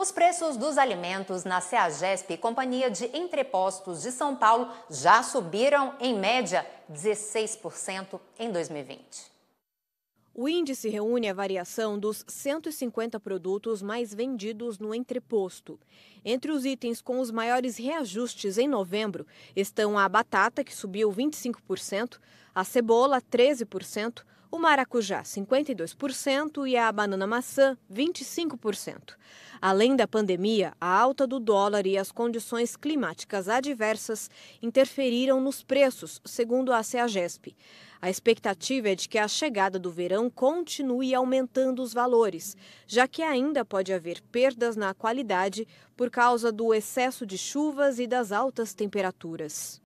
Os preços dos alimentos na CEAGESP, Companhia de Entrepostos de São Paulo, já subiram, em média, 16% em 2020. O índice reúne a variação dos 150 produtos mais vendidos no entreposto. Entre os itens com os maiores reajustes em novembro estão a batata, que subiu 25%, a cebola, 13%, o maracujá, 52%, e a banana maçã, 25%. Além da pandemia, a alta do dólar e as condições climáticas adversas interferiram nos preços, segundo a CEAGESP. A expectativa é de que a chegada do verão continue aumentando os valores, já que ainda pode haver perdas na qualidade por causa do excesso de chuvas e das altas temperaturas.